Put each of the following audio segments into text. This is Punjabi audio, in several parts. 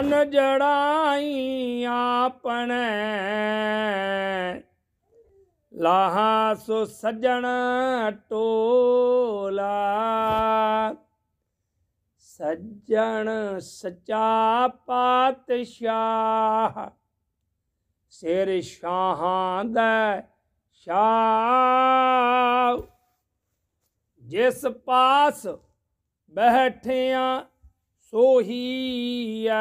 ਮਨ ਜੜਾਈ ਆਪਣੇ ਲਾਹਾ ਸੋ ਸਜਣ ਟੋਲਾ ਸਜਣ ਸਚਾ ਪਾਤਸ਼ਾਹ ਸਿਰ ਸ਼ਾਹਾਂ ਦਾ ਸ਼ਾਹ ਜਿਸ ਪਾਸ ਬੈਠਿਆਂ ਸੋਹੀ ਐ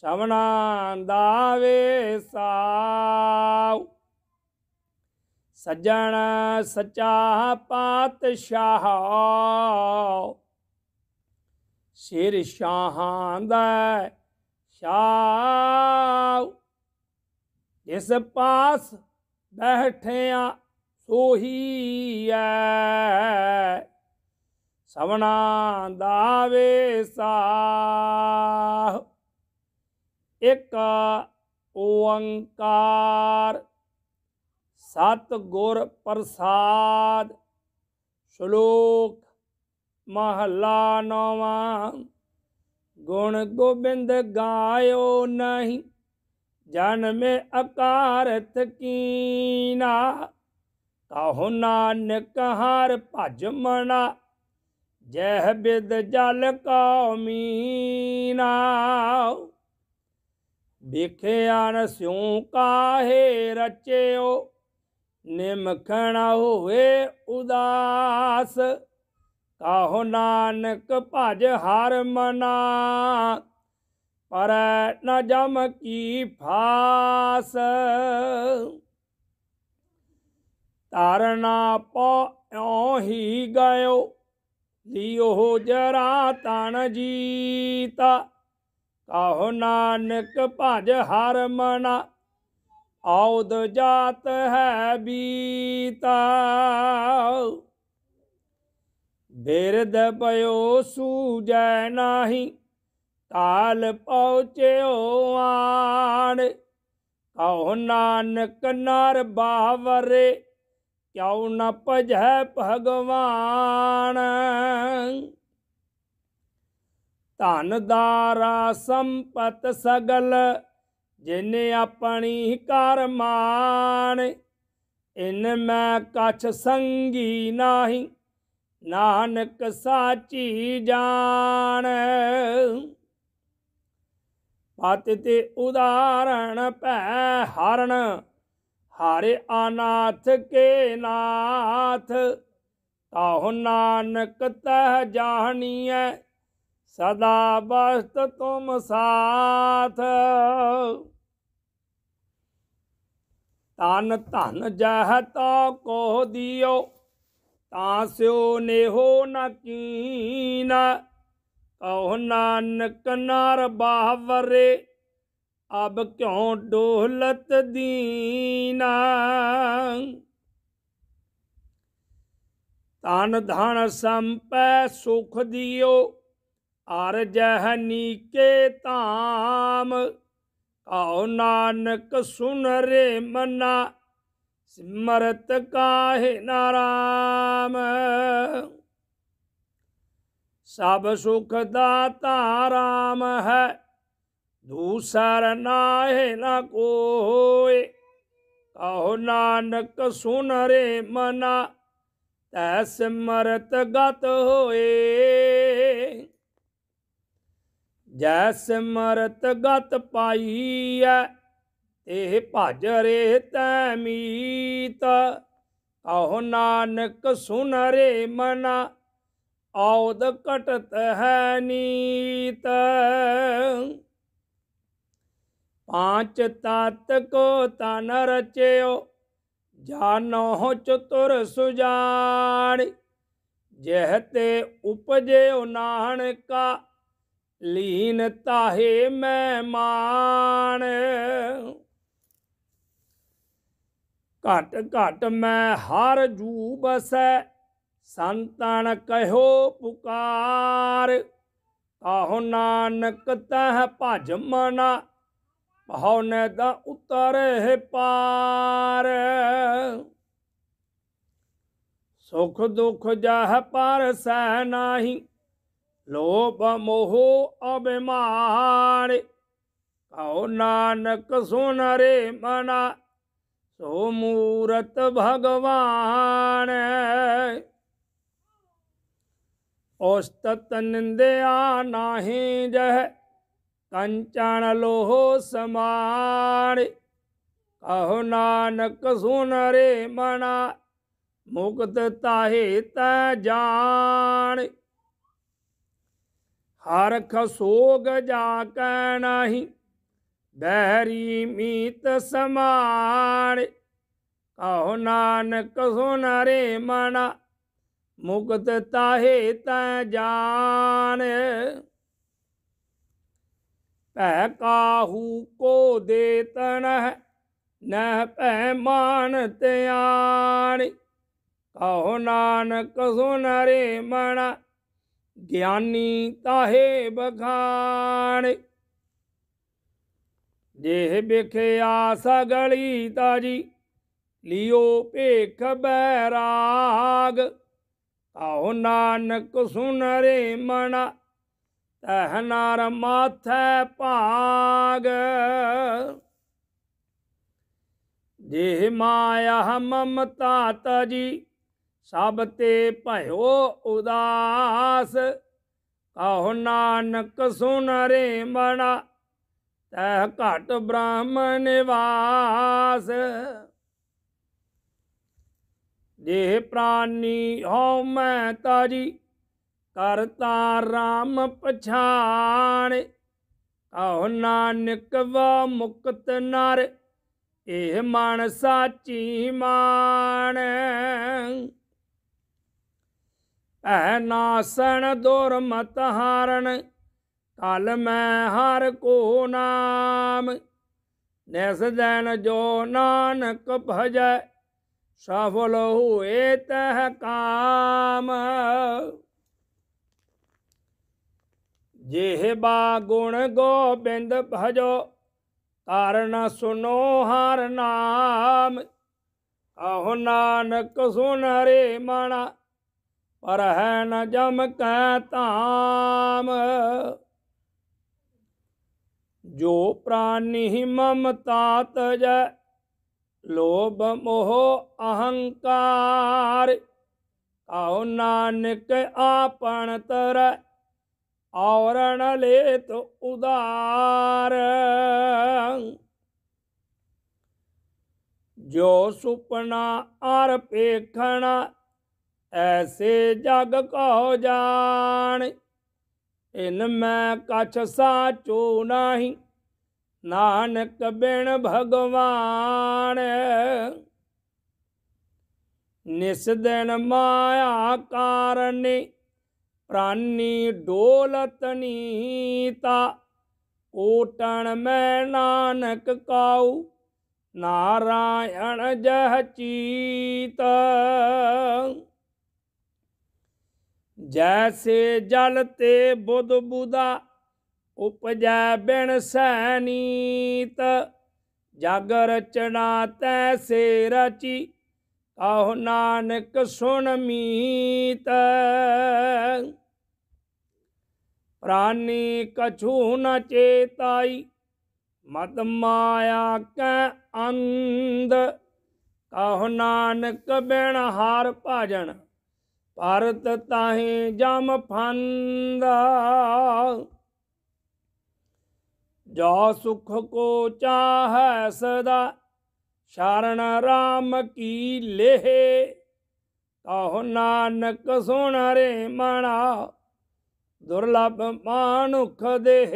ਸ਼ਵਨਾ ਦਾਵੇ ਸਾਉ ਸੱਜਣ ਸਚਾ ਪਾਤਸ਼ਾਹ ਸ਼ੇਰ ਸ਼ਾਹਾਂ ਦਾ ਸ਼ਾਉ ਜਿਸ ਪਾਸ ਬੈਠਿਆ ਸੋਹੀ ਸਵਣਾ ਦਾਵੇ ਸਾਹ ਇੱਕ ਓੰਕਾਰ ਸਤ ਗੁਰ ਪ੍ਰਸਾਦ ਸ਼ਲੋਕ ਮਹਲਾ ਨਵਾਂ ਗੁਣ ਗੋਬਿੰਦ ਗਾਇਓ ਨਹੀਂ ਜਨਮੇ ਅਕਾਰਤ ਕੀਨਾ ਕਹੋ ਨਾਨਕ ਹਰ ਭਜ ਮਣਾ ਜਹ ਬਿਦ ਜਲ ਕਾ ਮੀਨਾ ਵਿਖਿਆ ਨ ਸਿਉ ਕਾਹੇ ਰਚਿਓ ਨਿਮਖਣਾ ਹੋਵੇ ਉਦਾਸ ਕਾਹੋ ਨਾਨਕ ਭਜ ਹਰ ਮਨਾ ਪਰ ਨ ਜਮ ਕੀ ਫਾਸ ਤਾਰਨਾ ਪਉ ਹੀ ਗਇਓ ਉਹ ਜਰਾ ਤਣ ਜੀਤਾ ਕਾਹੋ ਨਾਨਕ ਭਜ ਹਰ ਮਨਾ ਆਉਦ ਜਾਤ ਹੈ ਬੀਤਾ ਬਿਰਦ ਪਇਓ ਸੂਜੈ ਨਾਹੀ ਤਾਲ ਪਹੁੰਚਿਓ ਆਣ ਕਹੋ ਨਾਨਕ ਨਰ ਬਾਵਰੇ ਕਿਉ ਨ ਭਜੈ ਭਗਵਾਨ ਧਨ ਦਾਰਾ ਸੰਪਤ ਸਗਲ ਜਿਨੇ ਆਪਣੀ ਕਰਮਾਨ ਇਨ ਮੈਂ ਕਛ ਸੰਗੀ ਨਾਹੀ ਨਾਨਕ ਸਾਚੀ ਜਾਣ ਪਤ ਤੇ ਉਦਾਰਣ ਭੈ ਹਰਣ ਹਾਰੇ ਅਨਾਥ ਕੇ ਨਾਥ ਤਾਹੁ ਨਾਨਕ ਤਹ ਜਾਣੀਐ ਸਦਾ ਬਸਤ ਤੁਮ ਸਾਥ ਤਨ ਧਨ ਜਹ ਤਾ ਕੋ ਦਿਓ ਤਾਂ ਸਿਓ ਨੇਹੋ ਨ ਕੀਨਾ ਕਹੁ ਨਾਨਕ ਨਰ ਬਾਹਵਰੇ ਅਬ ਕਿਉ ਡੋਹਲਤ ਦੀਨਾ ਤਨ ਧਨ ਸੰਪੈ ਸੁਖ ਦਿਓ ਜਹ ਨੀਕੇ ਧਾਮ ਕਉ ਨਾਨਕ ਸੁਨ ਰੇ ਮਨਾ ਸਿਮਰਤ ਕਾਹੇ ਨਾਰਾਮ ਸਭ ਸੁਖ ਦਾਤਾ ਰਾਮ ਹੈ ਦੂਸਰ ਹੈ ਨਾ ਕੋਏ ਕਹੋ ਨਾਨਕ ਸੁਨ ਰੇ ਮਨਾ ਤੈ ਸਿਮਰਤ ਗਤ ਹੋਏ ਜੈ ਸਿਮਰਤ ਗਤ ਪਾਈਐ ਇਹ ਭਜ ਰੇ ਤੈ ਮੀਤ ਕਹੋ ਨਾਨਕ ਸੁਨ ਰੇ ਮਨਾ ਆਉਦ ਕਟਤ ਹੈ ਨੀਤ पांच तात को तन रचयो जानो चतुर सुजाण जहते उपजयो नाहण का लीन ताहे ਮਹਿਮਾਨ ਘਟ ਘਟ ਮੈਂ ਹਰ ਜੂ ਬਸੈ ਸੰਤਨ ਕਹਿਓ ਪੁਕਾਰ ਕਾਹੁ ਨਾਨਕ ਤਹ ਭਜ ਮਨਾ ਹਉਨੇ ਤਾਂ ਉਤਾਰੇ ਪਾਰ ਸੁਖ ਦੁਖ ਜਹ ਪਰ ਸਹਿ ਨਾਹੀ ਲੋਭ ਮੋਹ ਅਭਿਮਾਨ ਕਉ ਨਾਨਕ ਸੁਨ ਰੇ ਮਨਾ ਸੋ ਮੂਰਤ ਭਗਵਾਨ ਔਸਤਤ ਨਿੰਦਿਆ ਨਾਹੀ ਜਹ ਕੰਚਣ ਲੋਹ ਸਮਾਣ ਕਹੋ ਨਾਨਕ ਸੁਨ ਰੇ ਮਣਾ ਮੁਕਤ ਤਾਹੇ ਤੈ ਜਾਣ ਖ ਸੋਗ ਜਾ ਕੈ ਨਾਹੀ ਬਹਿਰੀ ਮੀਤ ਸਮਾਣ ਕਹੋ ਨਾਨਕ ਸੁਨ ਰੇ ਮਣਾ ਮੁਕਤ ਤਾਹੇ ਤੈ ਜਾਣ ਭੈ ਕਾਹੂ ਕੋ ਦੇ ਹੈ ਨਹ ਭੈ ਮਾਨ ਤਿਆਣੀ ਕਹੋ ਨਾਨਕ ਸੁਨ ਰੇ ਮਣ ਗਿਆਨੀ ਤਾਹੇ ਬਖਾਣ ਜੇ ਵਿਖਿਆ ਸਗਲੀ ਤਾਜੀ ਲਿਓ ਭੇਖ ਬੈਰਾਗ ਕਹੋ ਨਾਨਕ ਸੁਨ ਰੇ ਮਣਾ ਤਹ ਨਰ ਮਾਥੇ ਭਾਗ ਦੇਹ ਮਾਇਆ ਮਮਤਾ ਤਜੀ ਸਭ ਤੇ ਭਇਓ ਉਦਾਸ ਕਹੋ ਨਾਨਕ ਸੁਨ ਰੇ ਮਣਾ ਤਹ ਘਟ ਬ੍ਰਾਹਮਣ ਵਾਸ ਦੇਹ ਪ੍ਰਾਨੀ ਹਉ ਮੈਂ ਤਾਜੀ ਹਰ ਰਾਮ ਪਛਾਣ ਆਹ ਨਾਨਕ ਵਾ ਮੁਕਤ ਨਰ ਇਹ ਮਨ ਸਾਚੀ ਮਾਣ ਐ ਨਾਸਣ ਦੁਰਮਤ ਹਾਰਨ ਕਲ ਮੈਂ ਹਰ ਕੋ ਨਾਮ ਨਿਸ ਦਿਨ ਜੋ ਨਾਨਕ ਭਜੈ ਸਫਲ ਹੋਏ ਤਹ ਕਾਮ ਜੇਹ ਬਾ ਗੁਣ ਗੋਬਿੰਦ ਭਜੋ ਕਾਰਨ ਸੁਨੋ ਹਰ ਨਾਮ ਆਹੋ ਨਾਨਕ ਸੁਨ ਰੇ ਮਣਾ ਪਰ ਹੈ ਨ ਜਮ ਕੈ ਧਾਮ ਜੋ ਪ੍ਰਾਨੀ ਮਮਤਾ ਤਜੈ ਲੋਭ ਮੋਹ ਅਹੰਕਾਰ ਆਉ ਨਾਨਕ ਆਪਣ ਤਰੈ ਔਰਣ ਤੋ ਉਦਾਰ ਜੋ ਸੁਪਨਾ ਅਰ ਪੇਖਣਾ ਐਸੇ ਜਗ ਕੋ ਜਾਣ ਇਨ ਮੈਂ ਕਛ ਸਾਚੂ ਨਹੀਂ ਨਾਨਕ ਬਿਨ ਭਗਵਾਨ ਨਿਸ ਦਿਨ ਮਾਇਆ ਕਾਰਨੇ ਪ੍ਰਾਨੀ ਡੋਲਤ ਨੀਤਾ ਓਟਣ ਮੈਂ ਨਾਨਕ ਕਾਉ ਨਾਰਾਇਣ ਜਹ ਚੀਤ ਜੈਸੇ ਜਲ ਤੇ ਬੁੱਧ ਬੁਦਾ ਉਪਜੈ ਬਿਨ ਸੈਨੀਤ ਜਗ ਰਚਨਾ ਤੈਸੇ ਰਚੀ ਆਹੋ ਨਾਨਕ ਸੁਣ ਮੀਤ ਪ੍ਰਾਨੀ ਕਛੂ ਨ ਚੇਤਾਈ ਮਤ ਮਾਇਆ ਕੈ ਅੰਧ ਕਹੋ ਨਾਨਕ ਬਿਨ ਹਾਰ ਭਾਜਣ ਭਾਰਤ ਤਾਹੇ ਜਮ ਫੰਦਾ ਜੋ ਸੁਖ ਕੋ ਚਾਹੈ ਸਦਾ ਸ਼ਰਨ ਰਾਮ ਕੀ ਲੇ ਤਾਹ ਨਾਨਕ ਸੁਣ ਰੇ ਮਣਾ ਦੁਰਲਭ ਮਾਨੁਖ ਦੇਹ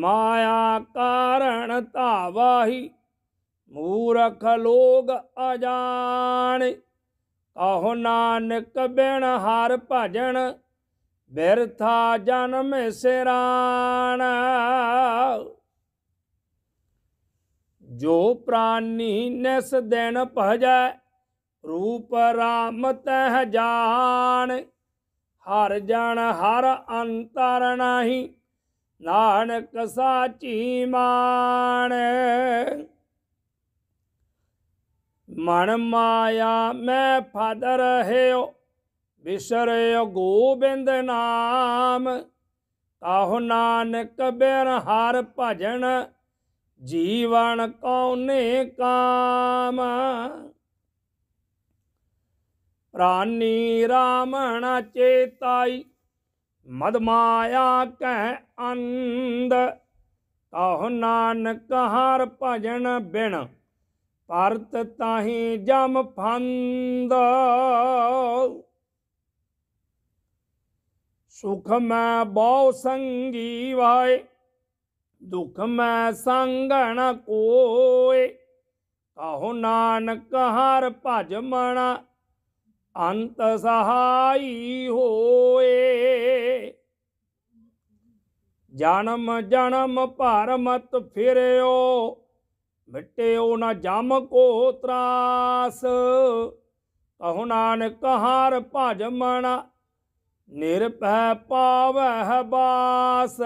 ਮਾਇਆ ਕਾਰਣ ਧਾਵਾਹੀ ਮੂਰਖ ਲੋਗ ਅਜਾਣ ਆਹੋ ਨਾਨਕ ਬਿਨ ਹਰ ਭਜਣ ਬਿਰਥਾ ਜਨਮ ਸਿਰਾਣਾ ਜੋ ਪ੍ਰਾਨੀ ਨਿਸ ਦਿਨ ਭਜੈ ਰੂਪ ਰਾਮ ਤਹ ਜਾਣ ਹਰ ਜਣ ਹਰ ਅੰਤਰ ਨਹੀਂ ਨਾਨਕ ਸਾਚੀ ਮਾਨ ਮਨ ਮਾਇਆ ਮੈਂ ਫਦ ਰਹਿਓ ਵਿਸਰਿਓ ਗੋਬਿੰਦ ਨਾਮ ਕਾਹੁ ਨਾਨਕ ਬਿਨ ਹਰ ਭਜਨ ਜੀਵਨ ਕੌਨੇ ਕਾਮ ਪ੍ਰਾਨੀ ਰਾਮਣ ਚੇਤਾਈ ਮਦ ਮਾਇਆ ਕੈ ਅੰਦ ਕਹ ਨਾਨਕ ਹਰ ਭਜਨ ਬਿਨ ਪਰਤ ਤਾਹੀ ਜਮ ਫੰਦ ਸੁਖ ਮੈਂ ਬਹੁ ਸੰਗੀ ਵਾਏ ਦੁਖ ਮੈਂ ਸੰਗਣ ਕੋਏ ਕਹੋ ਨਾਨਕ ਹਰ ਭਜ ਮਣਾ ਅੰਤ ਸਹਾਈ ਹੋਏ ਜਨਮ ਜਨਮ ਭਰ ਮਤ ਫਿਰਿਓ ਮਿਟਿਓ ਨਾ ਜਮ ਕੋ ਤਰਾਸ ਕਹੋ ਨਾਨਕ ਹਰ ਭਜ ਮਣਾ ਨਿਰਭੈ ਪਾਵਹਿ ਬਾਸ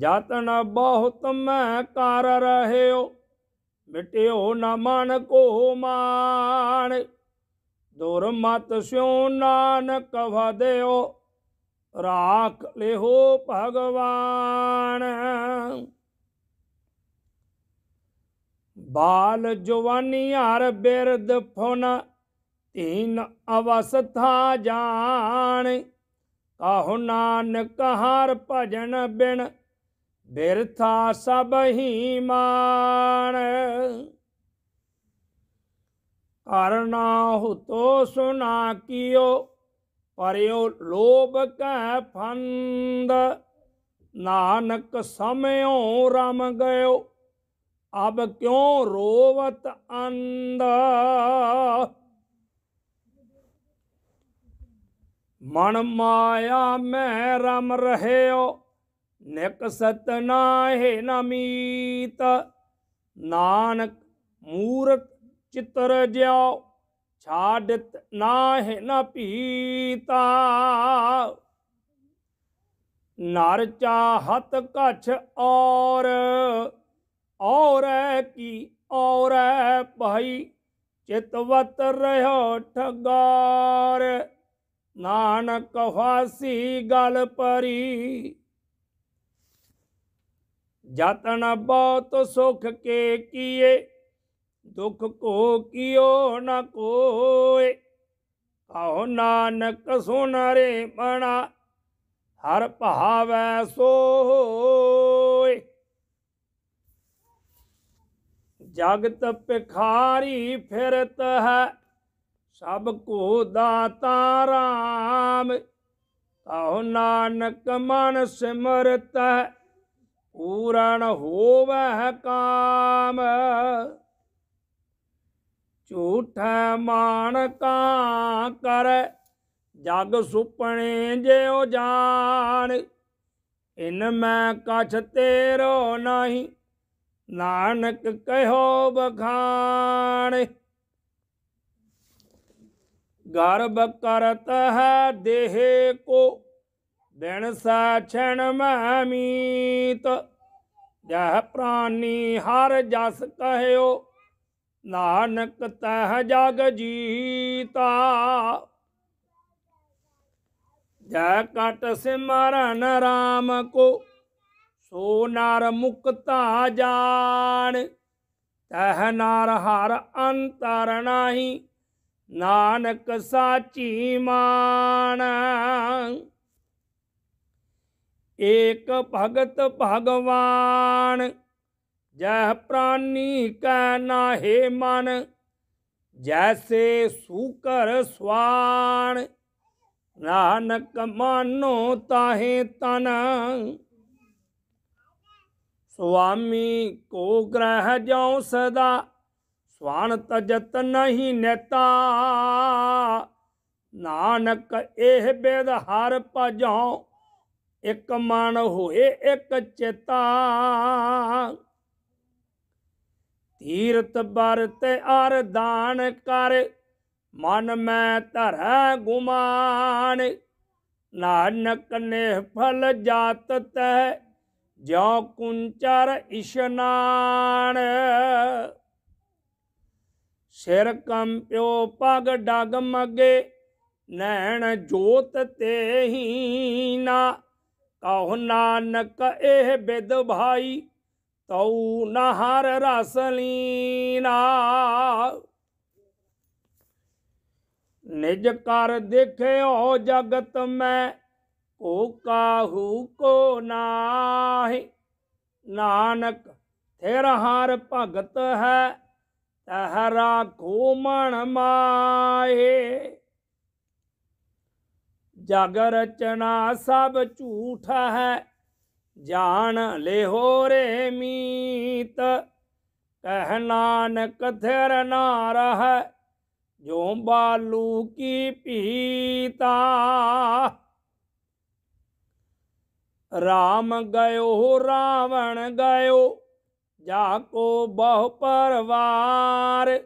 ਜਤਨ ਬਹੁਤ ਮੈਂ ਕਰ ਰਹਿਓ ਮਿਟਿਓ ਨਾ ਮਨ ਕੋ ਮਾਣ ਦੁਰ ਮਤ ਸਿਉ ਨਾਨਕ ਵਦਿਓ ਰਾਖ ਲਿਹੋ ਭਗਵਾਨ ਬਾਲ ਜਵਾਨੀ ਹਰ ਬਿਰਦ ਫੁਨ ਤੀਨ ਅਵਸਥਾ ਜਾਣ ਕਾਹੁ ਨਾਨਕ ਹਰ ਭਜਨ ਬਿਨ ਬਿਰਥਾ ਸਭ ਹੀ ਮਾਣ ਕਰਨਾ ਹੁਤੋ ਸੁਨਾ ਕੀਓ ਪਰਿਓ ਲੋਭ ਕੈ ਫੰਦ ਨਾਨਕ ਸਮਿਓ ਰਮ ਗਇਓ ਅਬ ਕਿਉ ਰੋਵਤ ਅੰਦ ਮਨ ਮਾਇਆ ਮੈਂ ਰਮ ਰਹਿਓ ਨਿਕ ਸਤਨਾਹੇ ਨਮੀਤ ਨਾਨਕ ਮੂਰਤ ਚਿਤਰ ਜਿਉ ਛਾੜਤ ਨਾਹਿ ਨ ਪੀਤਾ ਨਰ ਚਾਹਤ ਕਛ ਔਰ ਔਰੈ ਕੀ ਔਰੈ ਭਾਈ ਚਿਤਵਤ ਰਹੋ ਠਗਾਰ ਨਾਨਕ ਫਾਸੀ ਗਲ ਪਰੀ ਜਤਨ ਬਹੁਤ ਸੁਖ ਕੇ ਕੀਏ ਦੁਖ ਕੋ ਕੀਓ ਨ ਕੋਏ ਕਹੋ ਨਾਨਕ ਸੁਨ ਰੇ ਮਣਾ ਹਰ ਭਾਵੈ ਸੋਏ ਜਗਤ ਪਖਾਰੀ ਫਿਰਤ ਹੈ ਸਭ ਕੋ ਦਾਤਾ ਰਾਮ ਕਹੋ ਨਾਨਕ ਮਨ ਸਿਮਰਤ ਹੈ ਪੂਰਨ ਹੋਵਹਿ ਕਾਮ ਝੂਠਾ ਮਾਨ ਕਾ ਕਰ ਜਗ ਸੁਪਣੇ ਜਿਉ ਜਾਣ ਇਨ ਮੈਂ ਕਛ ਤੇਰੋ ਨਹੀਂ ਨਾਨਕ ਕਹਿਓ ਬਖਾਣ ਗਰਬ ਕਰਤ ਹੈ ਦੇਹ ਕੋ ਦਿਨ ਸਾਛਣ ਮਹਮੀਤ ਜਹ ਪ੍ਰਾਨੀ ਹਰ ਜਸ ਕਹਿਓ ਨਾਨਕ ਤਹ ਜਗ ਜੀਤਾ ਜੈ ਕਟ ਸਿਮਰਨ ਰਾਮ ਕੋ ਸੋ ਨਰ ਮੁਕਤਾ ਜਾਣ ਤਹ ਨਰ ਹਰ ਅੰਤਰ ਨਾਹੀ ਨਾਨਕ ਸਾਚੀ ਮਾਨ ਏਕ ਭਗਤ ਭਗਵਾਨ ਜਹ ਪ੍ਰਾਨੀ ਕੈ ਨਾਹੇ ਮਨ ਜੈਸੇ ਸੂਕਰ ਸਵਾਨ ਨਾਨਕ ਮਾਨੋ ਤਾਹੇ ਤਨ ਸੁਆਮੀ ਕੋ ਗ੍ਰਹ ਜਉ ਸਦਾ ਸਵਾਨ ਤਜਤ ਨਹੀਂ ਨੇਤਾ ਨਾਨਕ ਇਹ ਬੇਦ ਹਰ ਭਜਾਉ ਇੱਕ ਮਨ ਹੋਏ ਇੱਕ ਚੇਤਾ ਤੀਰਤ ਬਰਤ ਅਰਦਾਨ ਕਰ ਮਨ ਮੈਂ ਧਰੈ ਗੁਮਾਨ ਨਾਨਕ ਨੇ ਫਲ ਜਾਤ ਤੈ ਜਿਉ ਕੁੰਚਰ ਇਸ਼ਨਾਨ ਸਿਰ ਕੰਪਿਓ ਪਗ ਡਗ ਮਗੇ ਨੈਣ ਜੋਤ ਤੇਹੀ ਨਾ ਕਹੁ ਨਾਨਕ ਇਹ ਬਿਦ ਭਾਈ ਤਉ ਨਹਰ ਰਸ ਲੀਨਾ ਨਿਜ ਕਰ ਦੇਖਿਓ ਜਗਤ ਮੈਂ ਕੋ ਕਾਹੂ ਕੋ ਨਾਹੀ ਨਾਨਕ ਥੇਰ ਹਰ ਭਗਤ ਹੈ ਤਹਰਾ ਘੂਮਣ ਮਾਏ ਜਗ ਰਚਨਾ ਸਭ ਝੂਠ ਹੈ ਜਾਣ ਲੈ ਹੋ ਰੇ ਮੀਤ ਕਹਿ ਨਾਨਕ ਥਿਰ ਨਾ ਰਹਿ ਜੋ ਬਾਲੂ ਕੀ ਪੀਤਾ ਰਾਮ ਗਇਓ ਰਾਵਣ ਗਇਓ ਜਾ ਕੋ ਬਹੁ ਪਰਵਾਰ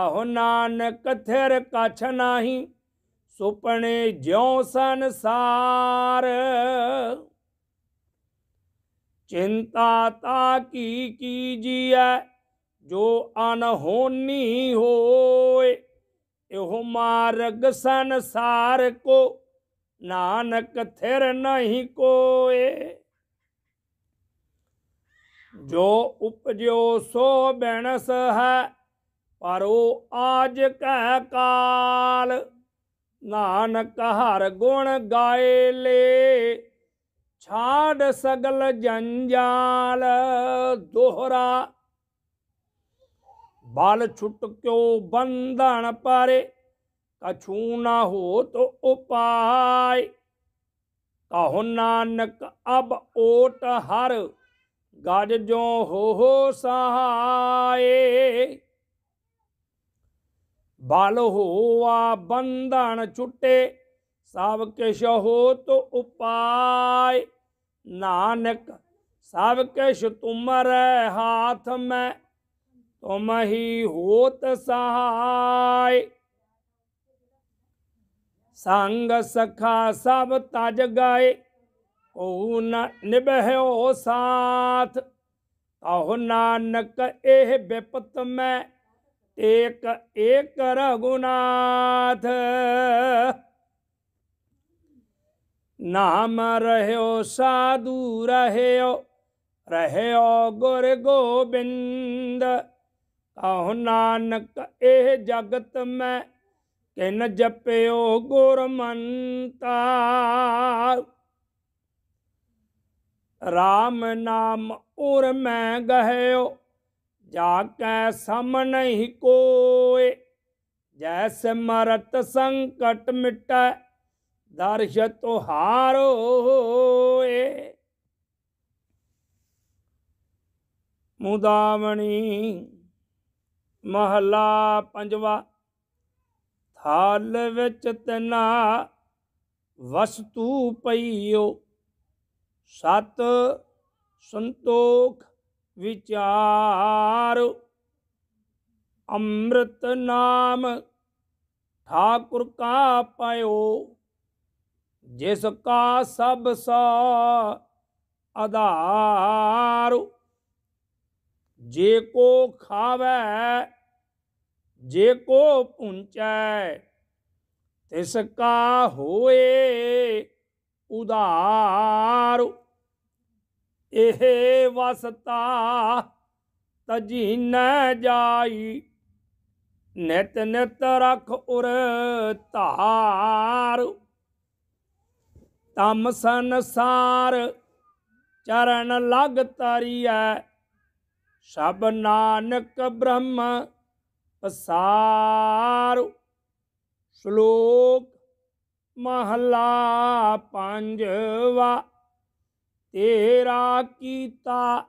ਆਹੋ ਨਾਨਕ ਥਿਰ ਕਛ ਨਹੀਂ ਸੁਪਨੇ ਜਿਉ ਸੰਸਾਰ ਚਿੰਤਾ ਤਾ ਕੀ ਜੀਐ ਜੋ ਅਨਹੋਨੀ ਹੋਏ ਇਹੋ ਮਾਰਗ ਸੰਸਾਰ ਕੋ ਨਾਨਕ ਥਿਰ ਨਹੀਂ ਕੋਏ ਜੋ ਉਪਜਿਓ ਸੋ ਬੈਣਸ ਹੈ ਪਰੋ ਆਜ ਕਹਿ ਕਾਲ ਨਾਨਕ ਹਰ ਗੁਣ ਗਾਏ ਲੇ ਛਾੜ ਸਗਲ ਜੰਜਾਲ ਦੋਹਰਾ ਬਲ ਛੁਟਕਿਓ ਬੰਧਨ ਪਾਰੇ ਕਛੂ ਨਾ ਹੋ ਤੋ ਉਪਾਇ ਕਹੋ ਨਾਨਕ ਅਬ ਓਟ ਹਰ ਗਜ ਜੋ ਹੋ ਸਹਾਏ ਬਲ ਹੋਆ ਬੰਧਨ ਛੁੱਟੇ ਸਭ ਕਿਛ ਹੋਤ ਉਪਾਇ ਨਾਨਕ ਸਭ ਕਿਛ ਤੁਮਰ ਹਾਥ ਮੈਂ ਤੁਮ ਹੀ ਹੋਤ ਸਹਾਈ ਸੰਗ ਸਖਾ ਸਭ ਤਜ ਗਏ ਕੋ ਨ ਨਿਭਿਓ ਸਾਥ ਤਹੁ ਨਾਨਕ ਇਹ ਵਿਪਤ ਮੈਂ ਏਕ ਏਕ ਰਗੁਨਾਥ ਨਾਮ ਰਹਿਓ ਸਾਧੂ ਰਹਿਓ ਰਹਿਓ ਗੁਰ ਗੋਬਿੰਦ ਕਹੋ ਨਾਨਕ ਇਹ ਜਗਤ ਮੈਂ ਕਿਨ ਜਪਿਓ ਗੁਰ ਮੰਤਾ RAM ਨਾਮ ਉਰ ਮੈਂ ਗਹਿਓ ਜਾ ਕੈ ਸਮ ਨਹੀਂ ਕੋਏ ਜੈਸ ਮਰਤ ਸੰਕਟ ਮਿਟੈ ਦਰਸ਼ ਤੁਹਾਰ ਹੋਏ ਮੁਦਾਵਣੀ ਮਹਲਾ ਪੰਜਵਾ ਥਾਲ ਵਿੱਚ ਤਨਾ ਵਸਤੂ ਪਈਓ ਸਤ ਸੰਤੋਖ ਵਿਚਾਰ ਅੰਮ੍ਰਿਤ ਨਾਮ ਠਾਕੁਰ ਕਾ ਪਾਇਓ ਜਿਸ ਕਾ ਸਭ ਸਾ ਆਧਾਰ ਜੇ ਕੋ ਖਾਵੇ ਜੇ ਕੋ ਪੁੰਚੈ ਤਿਸ ਕਾ ਹੋਏ ਉਧਾਰ ਇਹ ਵਸਤਾ ਨਾ ਜਾਈ ਨਿਤ ਨਿਤ ਰਖ ਉਰ ਧਾਰ ਤਮ ਸੰਸਾਰ ਚਰਨ ਲਗ ਤਰੀਐ ਸਭ ਨਾਨਕ ਬ੍ਰਹਮ ਪਸਾਰ ਸ਼ਲੋਕ ਮਹਲਾ ਪੰਜਵਾ ਤੇਰਾ ਕੀਤਾ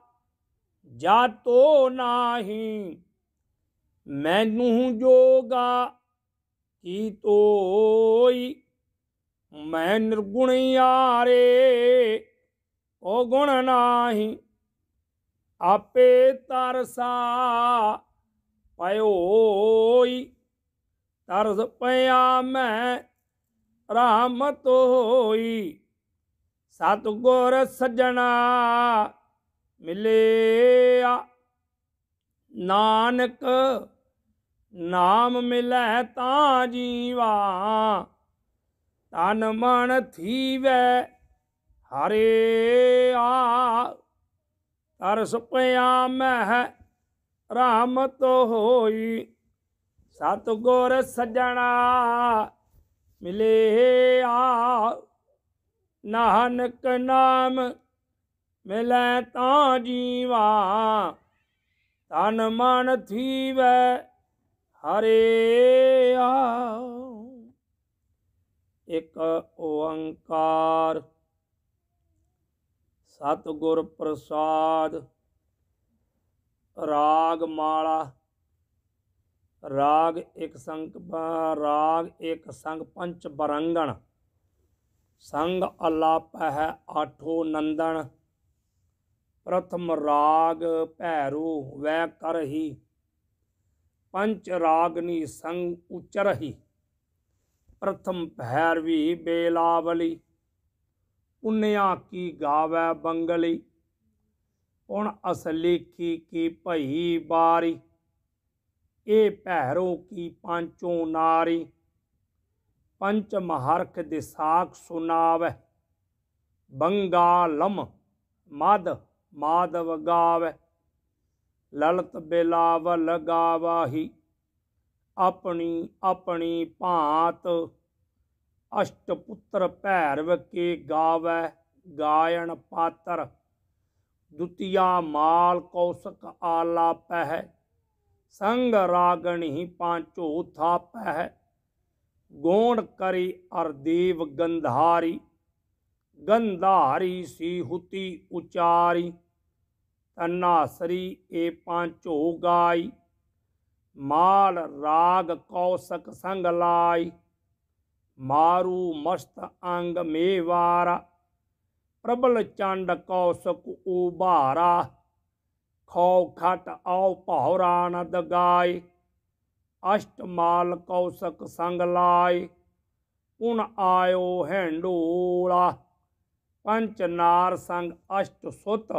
ਜਾਤੋ ਨਾਹੀ ਮੈਨੂੰ ਜੋਗਾ ਕੀ ਤੋਈ ਮੈਂ ਨਿਰਗੁਣ ਯਾਰੇ ਉਹ ਗੁਣ ਨਾਹੀ ਆਪੇ ਤਰਸਾ ਪਇਓਈ ਤਰਸ ਪਿਆ ਮੈਂ ਰਾਮਤ ਹੋਈ ਸਤ ਗੁਰ ਸੱਜਣਾ ਮਿਲਿਆ ਨਾਨਕ ਨਾਮ ਮਿਲੈ ਤਾਂ ਜੀਵਾ ਤਨ ਮਨ ਥੀਵੈ ਹਰੇ ਆ ਤਰਸ ਸੁਪਿਆ ਮਹਿ ਰਾਮਤ ਹੋਈ ਸਤ ਗੁਰ ਸਜਣਾ ਮਿਲੇ ਆ ਨਾਨਕ ਨਾਮ ਮਿਲੈ ਤਾਂ ਜੀਵਾ ਤਨ ਮਨ ਥੀਵੈ ਹਰੇ ਆ ਇਕ ਓੰਕਾਰ ਸਤ ਗੁਰ ਪ੍ਰਸਾਦ ਰਾਗ ਮਾਲਾ ਰਾਗ ਇਕ ਸੰਗ ਰਾਗ ਇਕ ਸੰਗ ਪੰਚ ਬਰੰਗਣ ਸੰਗ ਅਲਾਪ ਹੈ ਆਠੋ ਨੰਦਨ ਪ੍ਰਥਮ ਰਾਗ ਭੈਰੂ ਵੈ ਕਰਹੀ ਪੰਚ ਰਾਗਨੀ ਸੰਗ ਉਚਰਹੀ ਪ੍ਰਥਮ ਭੈਰਵੀ ਬੇਲਾਵਲੀ ਪੁੰਨਿਆ ਕੀ ਗਾਵੈ ਬੰਗਲੀ ਹੁਣ ਅਸਲੀ ਕੀ ਕੀ ਭਈ ਬਾਰੀ ਇਹ ਭੈਰੋ ਕੀ ਪਾਂਚੋਂ ਨਾਰੀ ਪੰਚ ਮਹਾਰਖ ਦੇ ਸਾਖ ਸੁਨਾਵੈ ਬੰਗਾਲਮ ਮਦ ਮਾਦਵ ਗਾਵੈ ਲਲਤ ਬਿਲਾਵ ਲਗਾਵਾਹੀ ਆਪਣੀ ਆਪਣੀ ਭਾਂਤ ਅਸ਼ਟ ਪੁੱਤਰ ਭੈਰਵ ਕੇ ਗਾਵੈ ਗਾਇਣ ਪਾਤਰ ਦੁਤੀਆ ਮਾਲ ਕੌਸਕ ਆਲਾ ਪਹਿ ਸੰਗ ਰਾਗਣ ਹੀ ਪਾਂਚੋ ਥਾਪੈ ਗੋਣ ਕਰੀ ਅਰ ਦੇਵ ਗੰਧਾਰੀ ਗੰਧਾਰੀ ਸੀ ਹੁਤੀ ਉਚਾਰੀ ਸਰੀ ਏ ਪਾਂਚੋ ਗਾਈ ਮਾਲ ਰਾਗ ਕੌਸਕ ਸੰਗ ਲਾਈ ਮਾਰੂ ਮਸਤ ਅੰਗ ਮੇਵਾਰਾ ਪ੍ਰਬਲ ਚੰਡ ਕੌਸਕ ਉਭਾਰਾ ਖੌ ਖਟ ਆਉ ਭੌਰਾਨ ਦਗਾਈ ਅਸ਼ਟਮਾਲ ਕੌਸਕ ਸੰਗ ਲਾਇ ਪੁਨ ਆਇਓ ਹੈਂਡੋਲਾ ਪੰਚ ਨਾਰ ਸੰਗ ਅਸ਼ਟ ਸੁਤ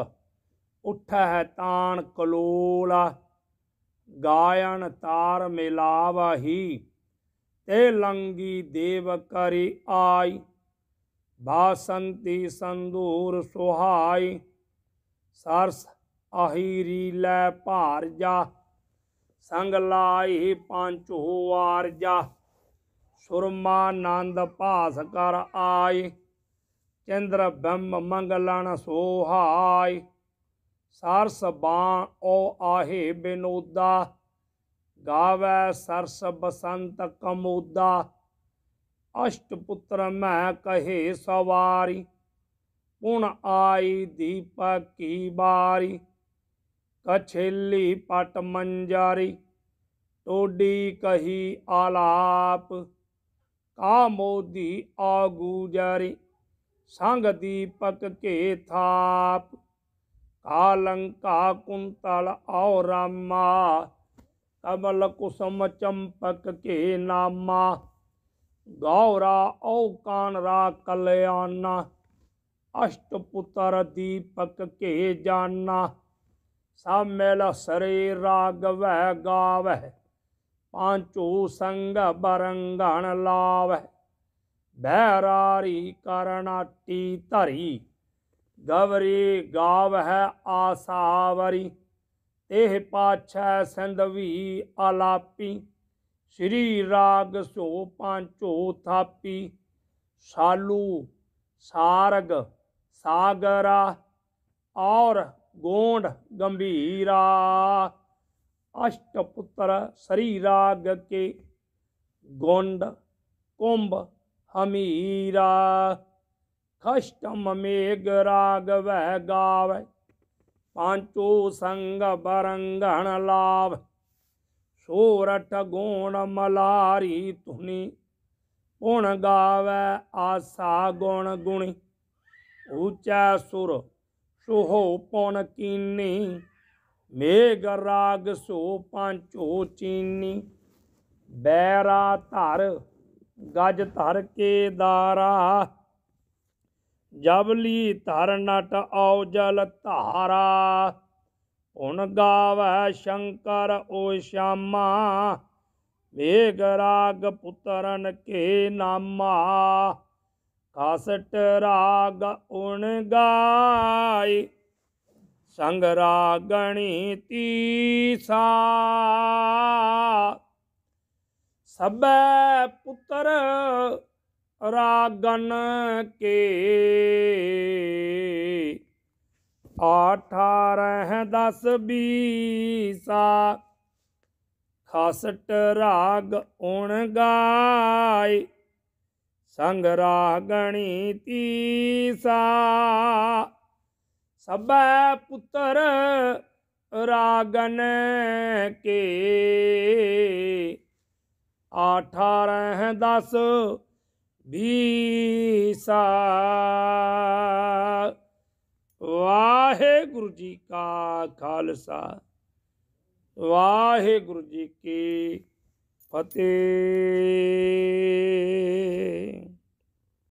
ਉਠਾ ਹੈ ਤਾਣ ਕਲੋਲਾ ਗਾਇਨ ਤਾਰ ਮਿਲਾਵਹੀ ਤੇ ਲੰਗੀ ਦੇਵ ਕਰੀ ਆਈ ਬਾਸੰਤੀ ਸੰਦੂਰ ਸੁਹਾਈ ਸਰਸ ਆਹੀ ਰੀ ਲੈ ਭਾਰ ਜਾ ਸੰਗ ਲਾਈ ਹੋਰ ਜਾ ਸੁਰਮਾ ਆਨੰਦ ਭਾਸ ਕਰ ਆਈ ਚੰਦਰ ਬੰਮ ਮੰਗਲਣ ਸੋਹਾਈ ਸਰਸ ਬਾਣ ਓ ਆਹੇ ਬਿਨੋਦਾ ਗਾਵੇ ਸਰਸ ਬਸੰਤ ਕਮੋਦਾ ਅਸ਼ਟ ਪੁੱਤਰ ਮੈਂ ਕਹੇ ਸਵਾਰੀ ਪੁਣ ਆਈ ਦੀਪਕ ਕੀ ਬਾਰੀ ਕਛੇਲੀ ਪਟ ਮੰਜਾਰੀ ਟੋਡੀ ਕਹੀ ਆਲਾਪ ਕਾ ਮੋਦੀ ਆਗੂ ਜਾਰੀ ਸੰਗ ਦੀਪਕ ਕੇ ਥਾਪ ਕਾ ਲੰਕਾ ਕੁੰਤਲ ਔ ਰਾਮਾ ਕਮਲ ਕੁਸਮ ਚੰਪਕ ਕੇ ਨਾਮਾ ਗੌਰਾ ਔ ਕਾਨਰਾ ਕਲਿਆਣਾ ਅਸ਼ਟ ਪੁੱਤਰ ਦੀਪਕ ਕੇ ਜਾਨਾ ਸਭ ਮੇਲ ਸਰੀਰ ਵਹਿ ਗਾਵਹਿ ਪਾਂਚੂ ਸੰਗ ਬਰੰਗਣ ਲਾਵਹਿ ਬਹਿਰਾਰੀ ਕਰਨਾਟੀ ਧਰੀ ਗਵਰੀ ਗਾਵਹਿ ਆਸਾਵਰੀ ਇਹ ਪਾਛੈ ਸੰਧਵੀ ਆਲਾਪੀ ਸ੍ਰੀ ਰਾਗ ਸੋ ਪਾਂਚੋ ਥਾਪੀ ਸਾਲੂ ਸਾਰਗ ਸਾਗਰਾ ਔਰ ਗੋਂਡ ਗੰਭੀਰਾ ਅਸ਼ਟਪੁੱਤਰ ਸਰੀਰਾਗ ਕੇ ਗੋਂਡ ਕੁੰਭ ਹਮੀਰਾ ਖਸ਼ਟਮ ਮੇਗ ਰਾਗ ਵਹਿ ਗਾਵੇ ਪਾਂਚੋ ਸੰਗ ਬਰੰਗਣ ਲਾਭ ਸੋਰਠ ਗੋਣ ਮਲਾਰੀ ਤੁਨੀ ਪੁਣ ਗਾਵੇ ਆਸਾ ਗੁਣ ਗੁਣੀ ਉੱਚਾ ਸੁਰ ਸੁਹੋ ਪੌਣ ਕੀਨੀ ਮੇਗ ਰਾਗ ਸੋ ਪਾਂਚੋ ਚੀਨੀ ਬੈਰਾ ਧਰ ਗਜ ਧਰ ਕੇ ਦਾਰਾ ਜਬਲੀ ਧਰ ਨਟ ਆਉ ਜਲ ਧਾਰਾ ਹੁਣ ਗਾਵੈ ਸ਼ੰਕਰ ਓ ਸ਼ਾਮਾ ਮੇਗ ਰਾਗ ਪੁੱਤਰਨ ਕੇ ਨਾਮਾ ਕਾਸਟ ਰਾਗ ਉਣ ਗਾਈ ਸੰਗ ਰਾਗਣੀ ਤੀਸਾ ਸਭੈ ਪੁੱਤਰ ਰਾਗਨ ਕੇ 18 10 20 ਖਾਸਟ ਰਾਗ ਉਣ ਗਾਈ ਸੰਗ ਰਾਗਣੀ ਤੀਸਾ ਸਭੈ ਪੁੱਤਰ ਰਾਗਨ ਕੇ 18 10 ਬੀਸਾ ਵਾਹਿਗੁਰੂ ਜੀ ਕਾ ਖਾਲਸਾ ਵਾਹਿਗੁਰੂ ਜੀ ਕੀ ਫਤਿਹ